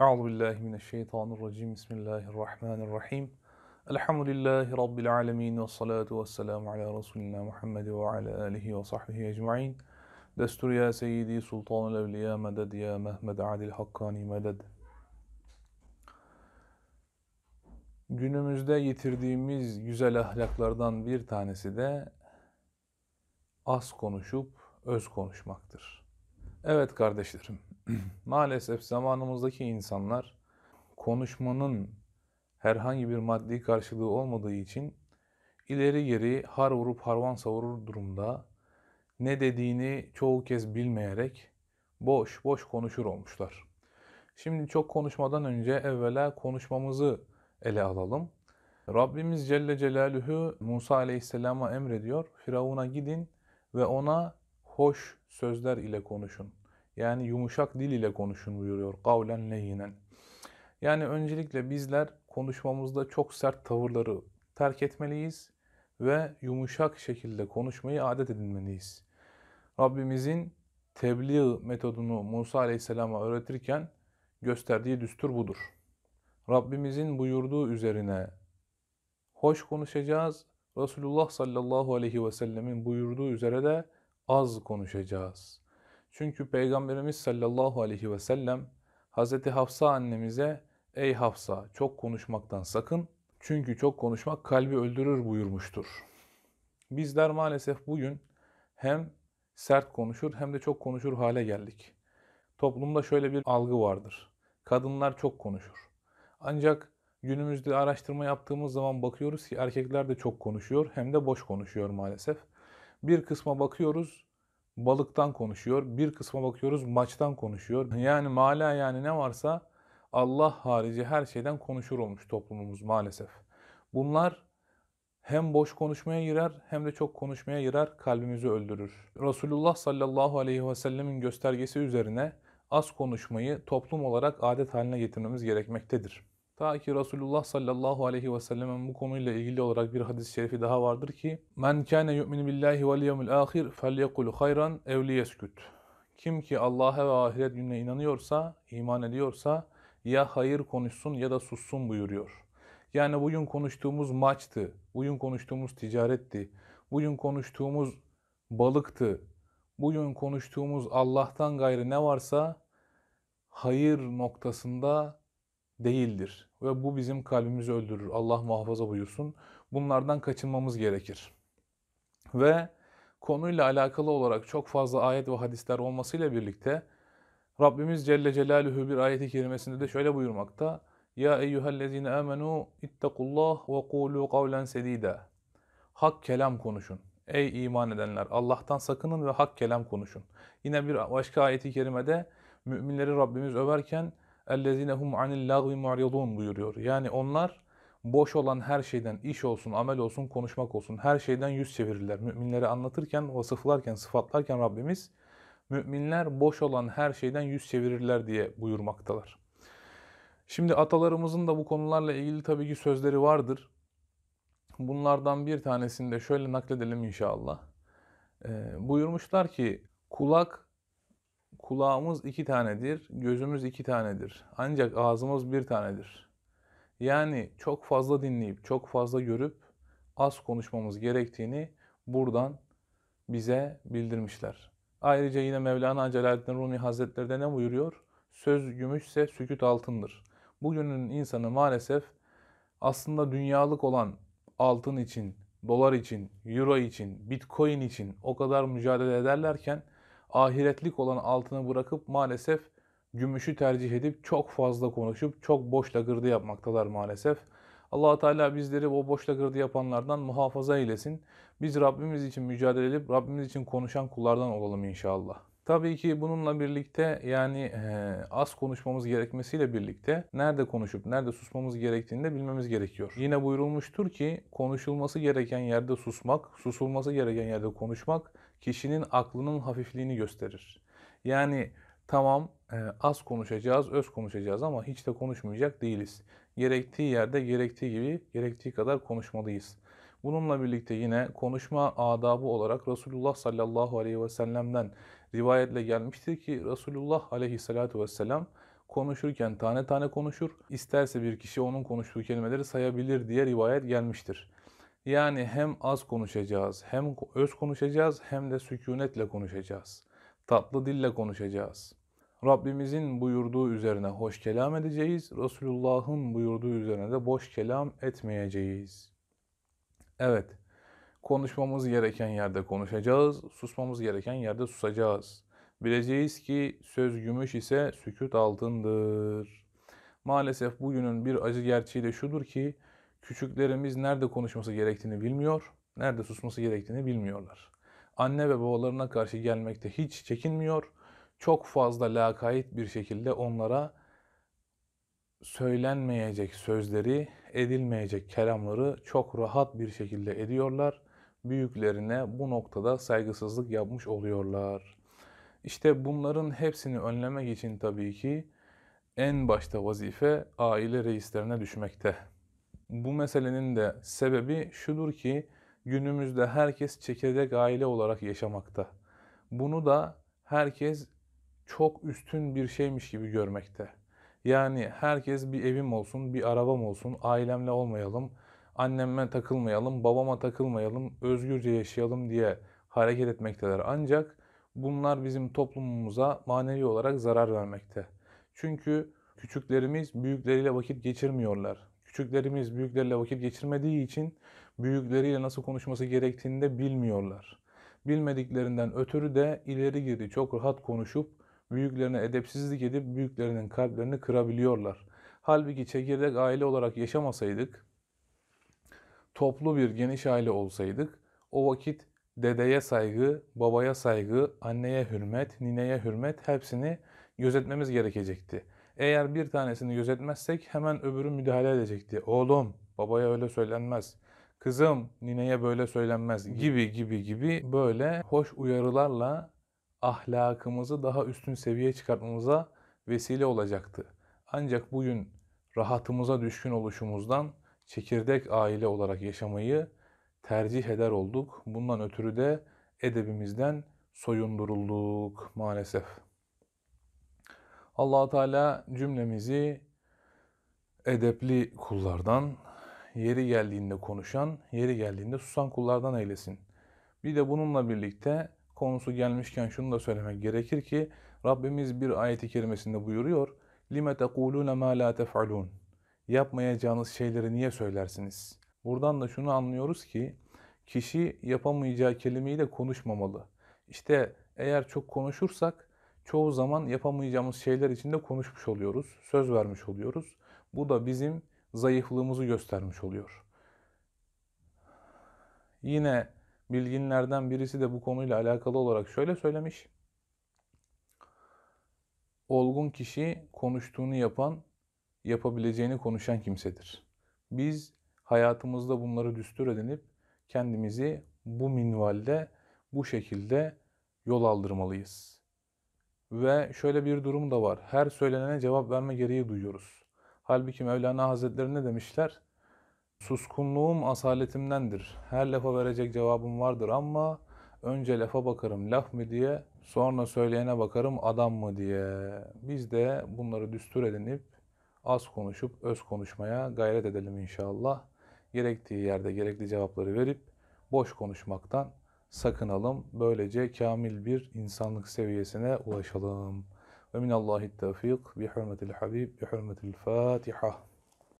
Euzu billahi mineşşeytanirracim. Bismillahirrahmanirrahim. Elhamdülillahi rabbil alamin ve salatu vesselamu ala resulina Muhammed ve ala alihi ve sahbihi ecmaîn. Destur ya seyyidi sultanul evliya meded ya Mehmed adil hakkani meded. Günümüzde yitirdiğimiz güzel ahlaklardan bir tanesi de az konuşup öz konuşmaktır. Evet kardeşlerim. maalesef zamanımızdaki insanlar konuşmanın herhangi bir maddi karşılığı olmadığı için ileri geri har vurup harvan savurur durumda ne dediğini çoğu kez bilmeyerek boş boş konuşur olmuşlar. Şimdi çok konuşmadan önce evvela konuşmamızı ele alalım. Rabbimiz Celle Celaluhu Musa Aleyhisselam'a emrediyor. Firavun'a gidin ve ona hoş sözler ile konuşun. Yani yumuşak dil ile konuşun buyuruyor. Kavlen lehinen. Yani öncelikle bizler konuşmamızda çok sert tavırları terk etmeliyiz ve yumuşak şekilde konuşmayı adet edinmeliyiz. Rabbimizin tebliğ metodunu Musa Aleyhisselam'a öğretirken gösterdiği düstur budur. Rabbimizin buyurduğu üzerine hoş konuşacağız. Resulullah sallallahu aleyhi ve sellemin buyurduğu üzere de az konuşacağız. Çünkü Peygamberimiz sallallahu aleyhi ve sellem Hazreti Hafsa annemize ey Hafsa çok konuşmaktan sakın çünkü çok konuşmak kalbi öldürür buyurmuştur. Bizler maalesef bugün hem sert konuşur hem de çok konuşur hale geldik. Toplumda şöyle bir algı vardır. Kadınlar çok konuşur. Ancak günümüzde araştırma yaptığımız zaman bakıyoruz ki erkekler de çok konuşuyor hem de boş konuşuyor maalesef. Bir kısma bakıyoruz balıktan konuşuyor. Bir kısma bakıyoruz maçtan konuşuyor. Yani mala yani ne varsa Allah harici her şeyden konuşur olmuş toplumumuz maalesef. Bunlar hem boş konuşmaya girer hem de çok konuşmaya girer kalbimizi öldürür. Resulullah sallallahu aleyhi ve sellemin göstergesi üzerine az konuşmayı toplum olarak adet haline getirmemiz gerekmektedir. Ta ki Resulullah sallallahu aleyhi ve sellem'in bu konuyla ilgili olarak bir hadis-i şerifi daha vardır ki Men kâne yu'minu billahi vel yevmil ahir felyekul hayran evliyesküt. Kim ki Allah'a ve ahiret gününe inanıyorsa, iman ediyorsa ya hayır konuşsun ya da sussun buyuruyor. Yani bugün konuştuğumuz maçtı, bugün konuştuğumuz ticaretti, bugün konuştuğumuz balıktı, bugün konuştuğumuz Allah'tan gayrı ne varsa hayır noktasında değildir. Ve bu bizim kalbimizi öldürür. Allah muhafaza buyursun. Bunlardan kaçınmamız gerekir. Ve konuyla alakalı olarak çok fazla ayet ve hadisler olmasıyla birlikte Rabbimiz Celle Celaluhu bir ayeti kerimesinde de şöyle buyurmakta. Ya eyyühellezine amenu ittakullah ve kulu kavlen sedida. Hak kelam konuşun. Ey iman edenler Allah'tan sakının ve hak kelam konuşun. Yine bir başka ayeti kerimede müminleri Rabbimiz överken اَلَّذ۪ينَ هُمْ عَنِ اللّٰغْوِ مُعْرِضُونَ buyuruyor. Yani onlar boş olan her şeyden, iş olsun, amel olsun, konuşmak olsun her şeyden yüz çevirirler. Müminleri anlatırken, vasıflarken, sıfatlarken Rabbimiz müminler boş olan her şeyden yüz çevirirler diye buyurmaktalar. Şimdi atalarımızın da bu konularla ilgili tabii ki sözleri vardır. Bunlardan bir tanesini de şöyle nakledelim inşallah. Ee, buyurmuşlar ki kulak kulağımız iki tanedir, gözümüz iki tanedir. Ancak ağzımız bir tanedir. Yani çok fazla dinleyip, çok fazla görüp az konuşmamız gerektiğini buradan bize bildirmişler. Ayrıca yine Mevlana Celaleddin Rumi Hazretleri de ne buyuruyor? Söz gümüşse süküt altındır. Bugünün insanı maalesef aslında dünyalık olan altın için, dolar için, euro için, bitcoin için o kadar mücadele ederlerken ahiretlik olan altını bırakıp maalesef gümüşü tercih edip çok fazla konuşup çok boş lagırdı yapmaktalar maalesef. allah Teala bizleri o boş lagırdı yapanlardan muhafaza eylesin. Biz Rabbimiz için mücadele edip Rabbimiz için konuşan kullardan olalım inşallah. Tabii ki bununla birlikte yani e, az konuşmamız gerekmesiyle birlikte nerede konuşup nerede susmamız gerektiğini de bilmemiz gerekiyor. Yine buyurulmuştur ki konuşulması gereken yerde susmak, susulması gereken yerde konuşmak kişinin aklının hafifliğini gösterir. Yani tamam e, az konuşacağız, öz konuşacağız ama hiç de konuşmayacak değiliz. Gerektiği yerde gerektiği gibi, gerektiği kadar konuşmalıyız. Bununla birlikte yine konuşma adabı olarak Resulullah sallallahu aleyhi ve sellem'den rivayetle gelmiştir ki Resulullah aleyhissalatu vesselam konuşurken tane tane konuşur. isterse bir kişi onun konuştuğu kelimeleri sayabilir diye rivayet gelmiştir. Yani hem az konuşacağız, hem öz konuşacağız, hem de sükunetle konuşacağız. Tatlı dille konuşacağız. Rabbimizin buyurduğu üzerine hoş kelam edeceğiz, Resulullah'ın buyurduğu üzerine de boş kelam etmeyeceğiz. Evet, konuşmamız gereken yerde konuşacağız, susmamız gereken yerde susacağız. Bileceğiz ki söz gümüş ise sükut altındır. Maalesef bugünün bir acı gerçeği de şudur ki, Küçüklerimiz nerede konuşması gerektiğini bilmiyor, nerede susması gerektiğini bilmiyorlar. Anne ve babalarına karşı gelmekte hiç çekinmiyor. Çok fazla lakayt bir şekilde onlara söylenmeyecek sözleri, edilmeyecek kelamları çok rahat bir şekilde ediyorlar. Büyüklerine bu noktada saygısızlık yapmış oluyorlar. İşte bunların hepsini önlemek için tabii ki en başta vazife aile reislerine düşmekte bu meselenin de sebebi şudur ki günümüzde herkes çekirdek aile olarak yaşamakta. Bunu da herkes çok üstün bir şeymiş gibi görmekte. Yani herkes bir evim olsun, bir arabam olsun, ailemle olmayalım, anneme takılmayalım, babama takılmayalım, özgürce yaşayalım diye hareket etmekteler. Ancak bunlar bizim toplumumuza manevi olarak zarar vermekte. Çünkü küçüklerimiz büyükleriyle vakit geçirmiyorlar Küçüklerimiz büyüklerle vakit geçirmediği için büyükleriyle nasıl konuşması gerektiğini de bilmiyorlar. Bilmediklerinden ötürü de ileri geri çok rahat konuşup büyüklerine edepsizlik edip büyüklerinin kalplerini kırabiliyorlar. Halbuki çekirdek aile olarak yaşamasaydık, toplu bir geniş aile olsaydık o vakit dedeye saygı, babaya saygı, anneye hürmet, nineye hürmet hepsini gözetmemiz gerekecekti. Eğer bir tanesini gözetmezsek hemen öbürü müdahale edecekti. Oğlum babaya öyle söylenmez. Kızım nineye böyle söylenmez gibi gibi gibi böyle hoş uyarılarla ahlakımızı daha üstün seviyeye çıkartmamıza vesile olacaktı. Ancak bugün rahatımıza düşkün oluşumuzdan çekirdek aile olarak yaşamayı tercih eder olduk. Bundan ötürü de edebimizden soyundurulduk maalesef allah Teala cümlemizi edepli kullardan, yeri geldiğinde konuşan, yeri geldiğinde susan kullardan eylesin. Bir de bununla birlikte konusu gelmişken şunu da söylemek gerekir ki Rabbimiz bir ayeti kerimesinde buyuruyor. لِمَ تَقُولُونَ مَا لَا تَفْعَلُونَ Yapmayacağınız şeyleri niye söylersiniz? Buradan da şunu anlıyoruz ki kişi yapamayacağı kelimeyi de konuşmamalı. İşte eğer çok konuşursak çoğu zaman yapamayacağımız şeyler içinde konuşmuş oluyoruz, söz vermiş oluyoruz. Bu da bizim zayıflığımızı göstermiş oluyor. Yine bilginlerden birisi de bu konuyla alakalı olarak şöyle söylemiş. Olgun kişi konuştuğunu yapan, yapabileceğini konuşan kimsedir. Biz hayatımızda bunları düstur edinip kendimizi bu minvalde, bu şekilde yol aldırmalıyız.'' Ve şöyle bir durum da var. Her söylenene cevap verme gereği duyuyoruz. Halbuki Mevlana Hazretleri ne demişler? Suskunluğum asaletimdendir. Her lafa verecek cevabım vardır ama önce lafa bakarım laf mı diye, sonra söyleyene bakarım adam mı diye. Biz de bunları düstur edinip az konuşup öz konuşmaya gayret edelim inşallah. Gerektiği yerde gerekli cevapları verip boş konuşmaktan sakınalım. Böylece kamil bir insanlık seviyesine ulaşalım. Ve minallahi tevfik bi hürmetil habib bi hürmetil fatiha.